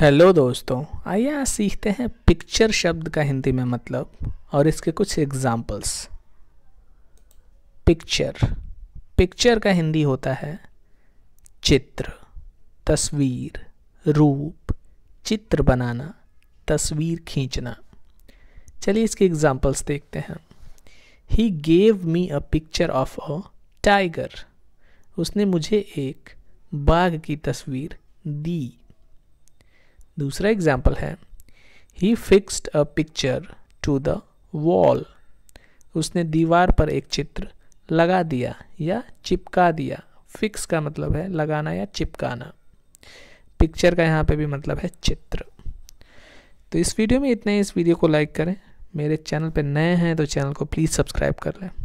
hello दोस्तों आइए आज सीखते हैं पिक्चर शब्द का हिंदी में मतलब और इसके कुछ एग्जाम्पल्स पिक्चर पिक्चर का हिंदी होता है चित्र तस्वीर रूप चित्र बनाना तस्वीर खींचना चलिए इसके एग्जाम्पल्स देखते हैं he gave me a picture of a tiger उसने मुझे एक बाघ की तस्वीर दी दूसरा एग्जाम्पल है he fixed a picture to the wall उसने दीवार पर एक चित्र लगा दिया या चिपका दिया फिक्स का मतलब है लगाना या चिपकाना पिक्चर का यहाँ पे भी मतलब है चित्र तो इस वीडियो में इतना ही इस वीडियो को लाइक करें मेरे चैनल पर नए हैं तो चैनल को प्लीज़ सब्सक्राइब कर लें